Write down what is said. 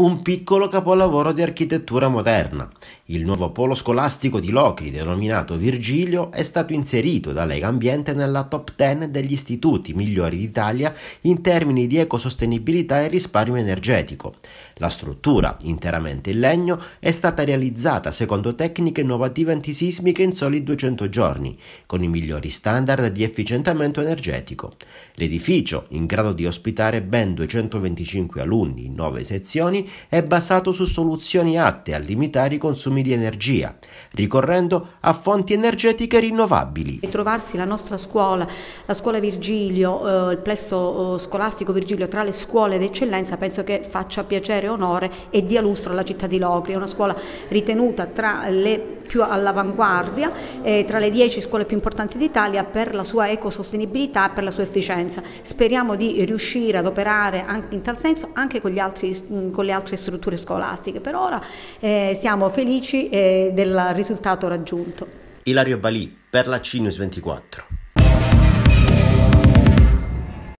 un piccolo capolavoro di architettura moderna. Il nuovo polo scolastico di Locri, denominato Virgilio, è stato inserito da Lega Ambiente nella top 10 degli istituti migliori d'Italia in termini di ecosostenibilità e risparmio energetico. La struttura, interamente in legno, è stata realizzata secondo tecniche innovative antisismiche in soli 200 giorni, con i migliori standard di efficientamento energetico. L'edificio, in grado di ospitare ben 225 alunni in 9 sezioni, è basato su soluzioni atte a limitare i consumi di energia, ricorrendo a fonti energetiche rinnovabili. E trovarsi la nostra scuola, la scuola Virgilio, eh, il plesso eh, scolastico Virgilio tra le scuole d'eccellenza penso che faccia piacere, e onore e dia lustro alla città di Locri, è una scuola ritenuta tra le più all'avanguardia, eh, tra le dieci scuole più importanti d'Italia per la sua ecosostenibilità e per la sua efficienza. Speriamo di riuscire ad operare anche in tal senso anche con, altri, mm, con le altre altre strutture scolastiche. Per ora eh, siamo felici eh, del risultato raggiunto. Ilario Balì per la Cinus 24.